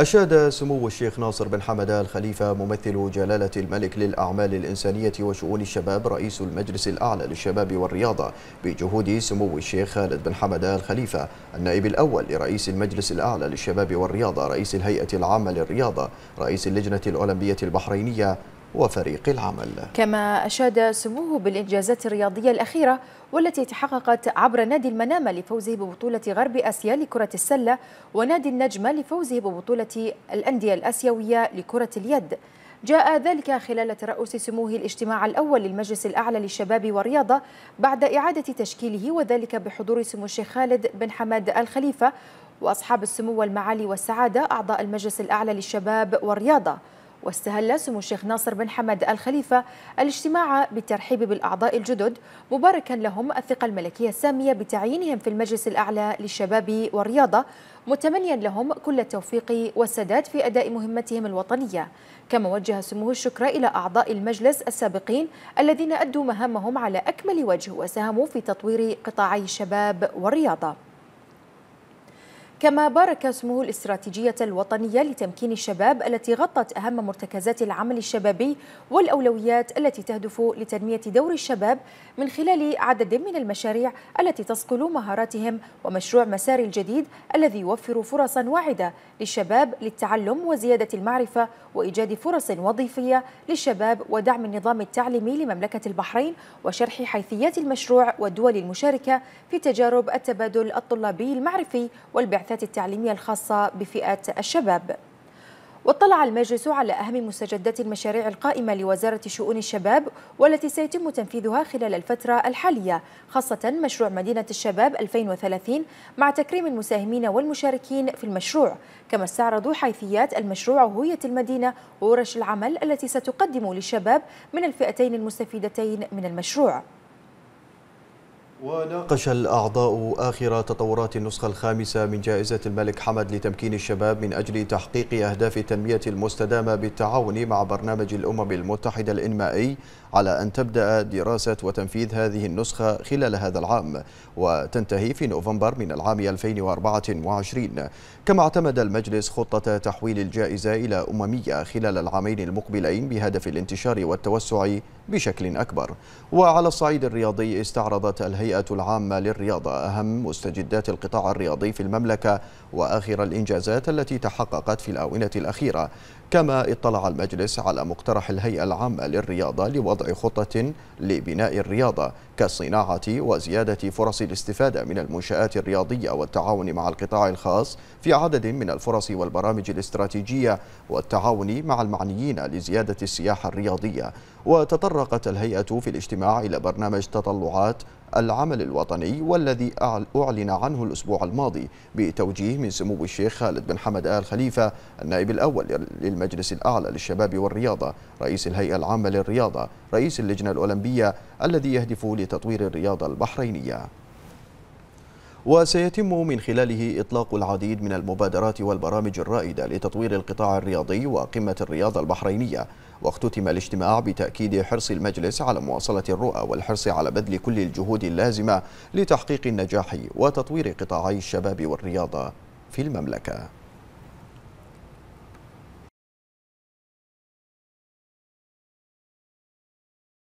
أشاد سمو الشيخ ناصر بن حمدان الخليفة ممثل جلالة الملك للأعمال الإنسانية وشؤون الشباب رئيس المجلس الأعلى للشباب والرياضة بجهود سمو الشيخ خالد بن حمدان الخليفة النائب الأول لرئيس المجلس الأعلى للشباب والرياضة رئيس الهيئة العامة للرياضة رئيس اللجنة الأولمبية البحرينية وفريق العمل كما أشاد سموه بالإنجازات الرياضية الأخيرة والتي تحققت عبر نادي المنامة لفوزه ببطولة غرب آسيا لكرة السلة ونادي النجمة لفوزه ببطولة الأندية الآسيوية لكرة اليد جاء ذلك خلال ترأس سموه الاجتماع الأول للمجلس الأعلى للشباب والرياضة بعد إعادة تشكيله وذلك بحضور سمو الشيخ خالد بن حمد الخليفة وأصحاب السمو والمعالي والسعادة أعضاء المجلس الأعلى للشباب والرياضة واستهل سمو الشيخ ناصر بن حمد الخليفة الاجتماع بالترحيب بالأعضاء الجدد مباركا لهم الثقة الملكية السامية بتعيينهم في المجلس الأعلى للشباب والرياضة متمنيا لهم كل التوفيق والسداد في أداء مهمتهم الوطنية كما وجه سموه الشكر إلى أعضاء المجلس السابقين الذين أدوا مهامهم على أكمل وجه وساهموا في تطوير قطاعي الشباب والرياضة كما بارك اسمه الاستراتيجية الوطنية لتمكين الشباب التي غطت أهم مرتكزات العمل الشبابي والأولويات التي تهدف لتنمية دور الشباب من خلال عدد من المشاريع التي تصقل مهاراتهم ومشروع مسار الجديد الذي يوفر فرصا واعدة للشباب للتعلم وزيادة المعرفة وإيجاد فرص وظيفية للشباب ودعم النظام التعليمي لمملكة البحرين وشرح حيثيات المشروع والدول المشاركة في تجارب التبادل الطلابي المعرفي والبعث البحوثات التعليمية الخاصة بفئة الشباب واطلع المجلس على أهم مستجدات المشاريع القائمة لوزارة شؤون الشباب والتي سيتم تنفيذها خلال الفترة الحالية خاصة مشروع مدينة الشباب 2030 مع تكريم المساهمين والمشاركين في المشروع كما استعرضوا حيثيات المشروع وهوية المدينة وورش العمل التي ستقدم للشباب من الفئتين المستفيدتين من المشروع وناقش الأعضاء آخر تطورات النسخة الخامسة من جائزة الملك حمد لتمكين الشباب من أجل تحقيق أهداف التنمية المستدامة بالتعاون مع برنامج الأمم المتحدة الإنمائي على أن تبدأ دراسة وتنفيذ هذه النسخة خلال هذا العام وتنتهي في نوفمبر من العام 2024 كما اعتمد المجلس خطة تحويل الجائزة إلى أممية خلال العامين المقبلين بهدف الانتشار والتوسع بشكل أكبر وعلى الصعيد الرياضي استعرضت الهيئة العامة للرياضة أهم مستجدات القطاع الرياضي في المملكة وآخر الإنجازات التي تحققت في الآونة الأخيرة كما اطلع المجلس على مقترح الهيئة العامة للرياضة لوضع ووضع خطة لبناء الرياضة كالصناعة وزيادة فرص الاستفادة من المنشآت الرياضية والتعاون مع القطاع الخاص في عدد من الفرص والبرامج الاستراتيجية والتعاون مع المعنيين لزيادة السياحة الرياضية وتطرقت الهيئة في الاجتماع إلى برنامج تطلعات العمل الوطني والذي أعلن عنه الأسبوع الماضي بتوجيه من سمو الشيخ خالد بن حمد آل خليفة النائب الأول للمجلس الأعلى للشباب والرياضة رئيس الهيئة العامة للرياضة رئيس اللجنة الأولمبية الذي يهدف لتطوير الرياضة البحرينية وسيتم من خلاله إطلاق العديد من المبادرات والبرامج الرائدة لتطوير القطاع الرياضي وقمة الرياضة البحرينية واختتم الاجتماع بتأكيد حرص المجلس على مواصلة الرؤى والحرص على بذل كل الجهود اللازمة لتحقيق النجاح وتطوير قطاعي الشباب والرياضة في المملكة